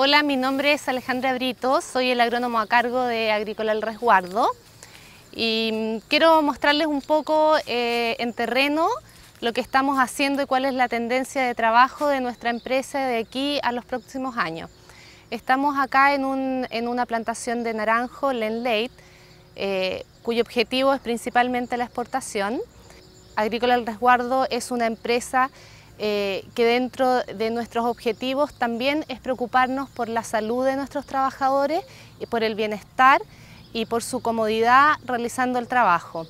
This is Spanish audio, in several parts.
Hola, mi nombre es Alejandra Brito, soy el agrónomo a cargo de Agrícola El Resguardo y mm, quiero mostrarles un poco eh, en terreno lo que estamos haciendo y cuál es la tendencia de trabajo de nuestra empresa de aquí a los próximos años. Estamos acá en, una plantación de naranjo, Len eh, cuyo objetivo es principalmente la exportación. Agrícola El Resguardo es una empresa eh, que dentro de nuestros objetivos también es preocuparnos por la salud de nuestros trabajadores y por el bienestar y por su comodidad realizando el trabajo.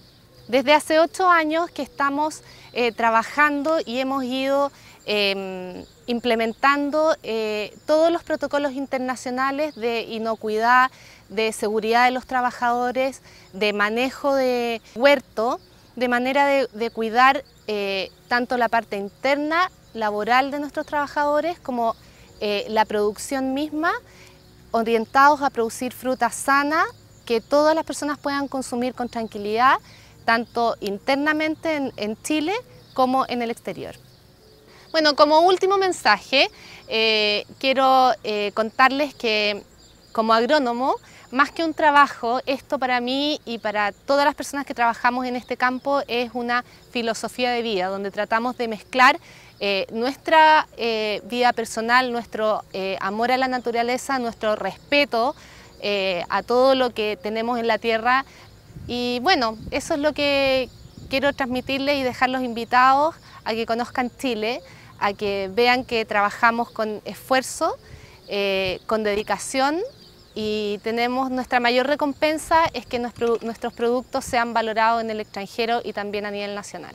Desde hace ocho años que estamos eh, trabajando y hemos ido em, implementando eh, todos los protocolos internacionales de inocuidad, de seguridad de los trabajadores, de manejo de huerto, de manera de, cuidar eh, tanto la parte interna, laboral de nuestros trabajadores, como eh, la producción misma, orientados a producir fruta sana, que todas las personas puedan consumir con tranquilidad, tanto internamente en, Chile como en el exterior. Bueno, como último mensaje, eh, quiero contarles que como agrónomo más que un trabajo, esto para mí y para todas las personas que trabajamos en este campo es una filosofía de vida, donde tratamos de mezclar eh, nuestra eh, vida personal, nuestro eh, amor a la naturaleza, nuestro respeto a todo lo que tenemos en la tierra. Y bueno, eso es lo que quiero transmitirles y dejar los invitados a que conozcan Chile, a que vean que trabajamos con esfuerzo, con dedicación y tenemos nuestra mayor recompensa es que nuestros productos sean valorados en el extranjero y también a nivel nacional.